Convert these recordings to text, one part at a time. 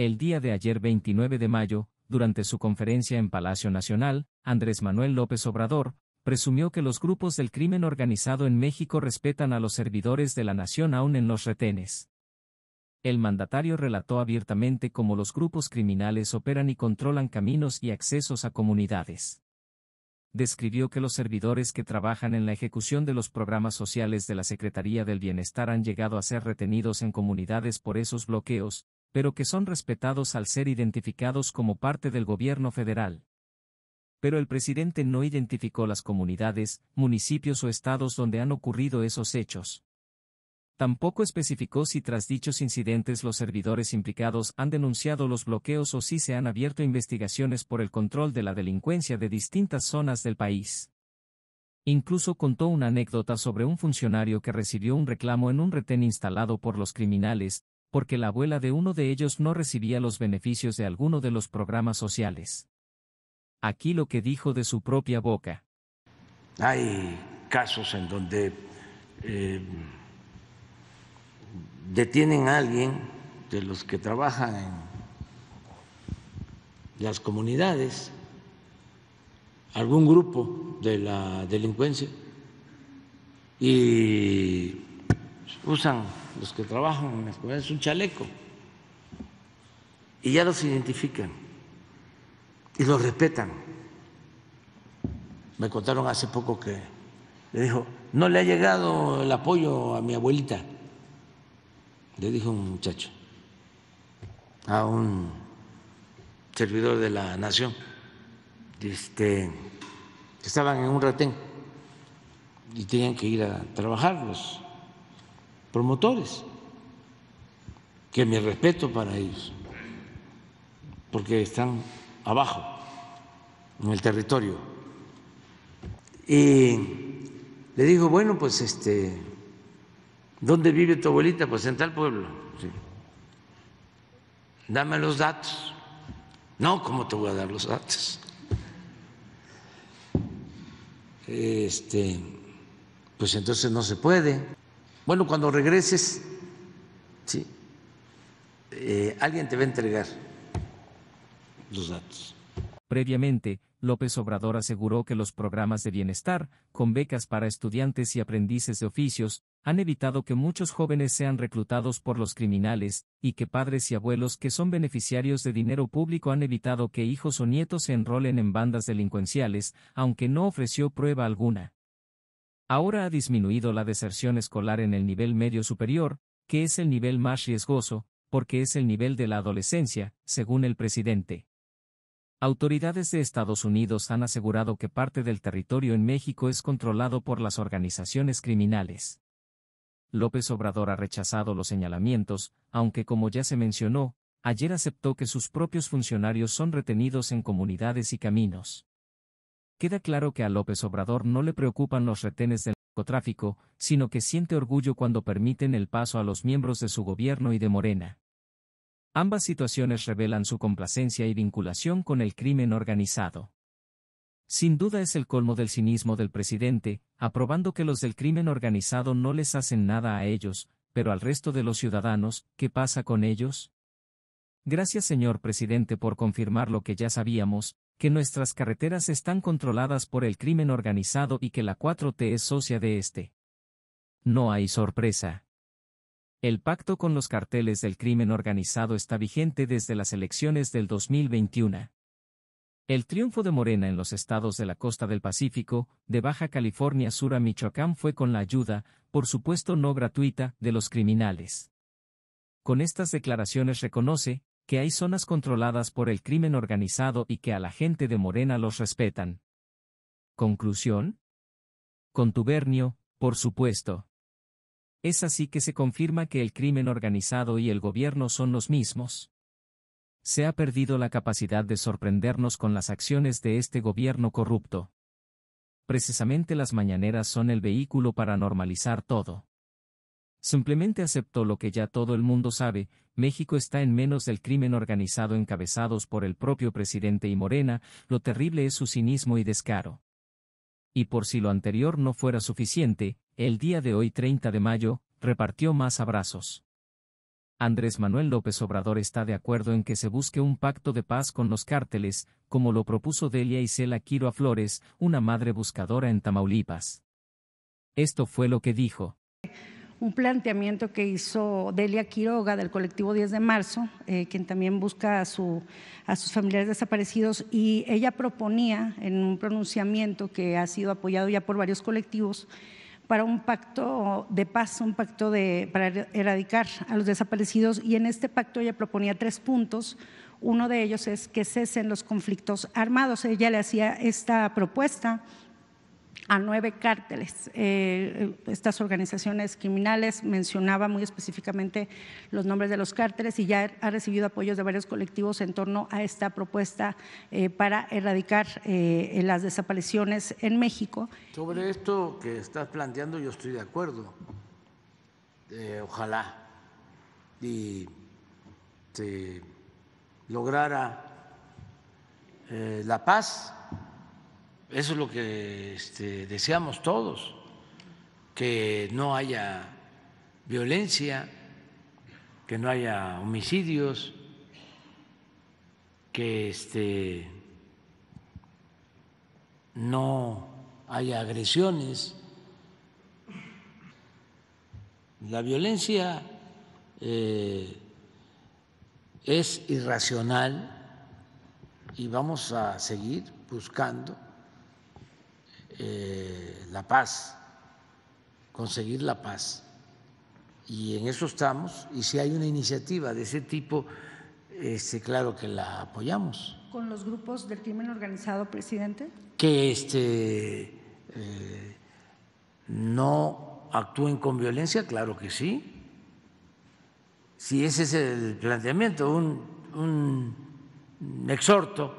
El día de ayer 29 de mayo, durante su conferencia en Palacio Nacional, Andrés Manuel López Obrador, presumió que los grupos del crimen organizado en México respetan a los servidores de la nación aún en los retenes. El mandatario relató abiertamente cómo los grupos criminales operan y controlan caminos y accesos a comunidades. Describió que los servidores que trabajan en la ejecución de los programas sociales de la Secretaría del Bienestar han llegado a ser retenidos en comunidades por esos bloqueos, pero que son respetados al ser identificados como parte del gobierno federal. Pero el presidente no identificó las comunidades, municipios o estados donde han ocurrido esos hechos. Tampoco especificó si tras dichos incidentes los servidores implicados han denunciado los bloqueos o si se han abierto investigaciones por el control de la delincuencia de distintas zonas del país. Incluso contó una anécdota sobre un funcionario que recibió un reclamo en un retén instalado por los criminales, porque la abuela de uno de ellos no recibía los beneficios de alguno de los programas sociales. Aquí lo que dijo de su propia boca. Hay casos en donde eh, detienen a alguien de los que trabajan en las comunidades, algún grupo de la delincuencia, y usan los que trabajan en las comunidades un chaleco y ya los identifican y los respetan. Me contaron hace poco que le dijo, no le ha llegado el apoyo a mi abuelita, le dijo un muchacho, a un servidor de la nación, este, estaban en un retén y tenían que ir a trabajarlos promotores, que me respeto para ellos, porque están abajo, en el territorio. Y le digo, bueno, pues este, ¿dónde vive tu abuelita? Pues en tal pueblo. Sí. Dame los datos. No, ¿cómo te voy a dar los datos? Este, pues entonces no se puede. Bueno, cuando regreses, sí, eh, alguien te va a entregar los datos. Previamente, López Obrador aseguró que los programas de bienestar, con becas para estudiantes y aprendices de oficios, han evitado que muchos jóvenes sean reclutados por los criminales, y que padres y abuelos que son beneficiarios de dinero público han evitado que hijos o nietos se enrolen en bandas delincuenciales, aunque no ofreció prueba alguna. Ahora ha disminuido la deserción escolar en el nivel medio superior, que es el nivel más riesgoso, porque es el nivel de la adolescencia, según el presidente. Autoridades de Estados Unidos han asegurado que parte del territorio en México es controlado por las organizaciones criminales. López Obrador ha rechazado los señalamientos, aunque como ya se mencionó, ayer aceptó que sus propios funcionarios son retenidos en comunidades y caminos queda claro que a López Obrador no le preocupan los retenes del narcotráfico, sino que siente orgullo cuando permiten el paso a los miembros de su gobierno y de Morena. Ambas situaciones revelan su complacencia y vinculación con el crimen organizado. Sin duda es el colmo del cinismo del presidente, aprobando que los del crimen organizado no les hacen nada a ellos, pero al resto de los ciudadanos, ¿qué pasa con ellos? Gracias señor presidente por confirmar lo que ya sabíamos, que nuestras carreteras están controladas por el crimen organizado y que la 4T es socia de este. No hay sorpresa. El pacto con los carteles del crimen organizado está vigente desde las elecciones del 2021. El triunfo de Morena en los estados de la costa del Pacífico, de Baja California Sur a Michoacán fue con la ayuda, por supuesto no gratuita, de los criminales. Con estas declaraciones reconoce, que hay zonas controladas por el crimen organizado y que a la gente de Morena los respetan. Conclusión. Contubernio, por supuesto. Es así que se confirma que el crimen organizado y el gobierno son los mismos. Se ha perdido la capacidad de sorprendernos con las acciones de este gobierno corrupto. Precisamente las mañaneras son el vehículo para normalizar todo. Simplemente aceptó lo que ya todo el mundo sabe, México está en menos del crimen organizado encabezados por el propio presidente y Morena, lo terrible es su cinismo y descaro. Y por si lo anterior no fuera suficiente, el día de hoy 30 de mayo, repartió más abrazos. Andrés Manuel López Obrador está de acuerdo en que se busque un pacto de paz con los cárteles, como lo propuso Delia Isela Quiroa Flores, una madre buscadora en Tamaulipas. Esto fue lo que dijo un planteamiento que hizo Delia Quiroga del colectivo 10 de marzo, eh, quien también busca a, a sus familiares desaparecidos, y ella proponía en un pronunciamiento que ha sido apoyado ya por varios colectivos para un pacto de paz, un pacto de, para er, erradicar a los desaparecidos, y en este pacto ella proponía tres puntos. Uno de ellos es que cesen los conflictos armados. Ella le hacía esta propuesta a nueve cárteles, eh, estas organizaciones criminales, mencionaba muy específicamente los nombres de los cárteles y ya ha recibido apoyos de varios colectivos en torno a esta propuesta eh, para erradicar eh, las desapariciones en México. Sobre esto que estás planteando yo estoy de acuerdo, ojalá y se lograra la paz eso es lo que este, deseamos todos, que no haya violencia, que no haya homicidios, que este, no haya agresiones. La violencia eh, es irracional y vamos a seguir buscando eh, la paz, conseguir la paz. Y en eso estamos. Y si hay una iniciativa de ese tipo, este, claro que la apoyamos. ¿Con los grupos del crimen organizado, presidente? Que este, eh, no actúen con violencia, claro que sí. Si ese es el planteamiento, un, exhorto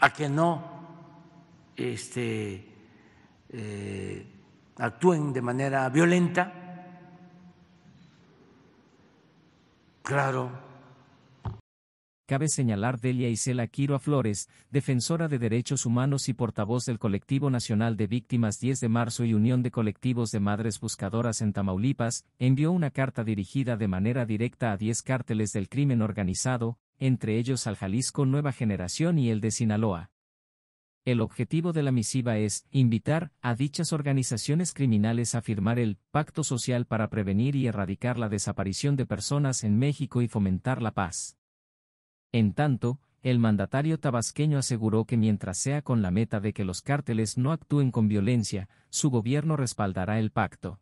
a que no este, eh, actúen de manera violenta. Claro. Cabe señalar Delia Isela Quiroa Flores, defensora de derechos humanos y portavoz del Colectivo Nacional de Víctimas 10 de marzo y Unión de Colectivos de Madres Buscadoras en Tamaulipas, envió una carta dirigida de manera directa a 10 cárteles del crimen organizado, entre ellos al Jalisco Nueva Generación y el de Sinaloa. El objetivo de la misiva es invitar a dichas organizaciones criminales a firmar el Pacto Social para prevenir y erradicar la desaparición de personas en México y fomentar la paz. En tanto, el mandatario tabasqueño aseguró que mientras sea con la meta de que los cárteles no actúen con violencia, su gobierno respaldará el pacto.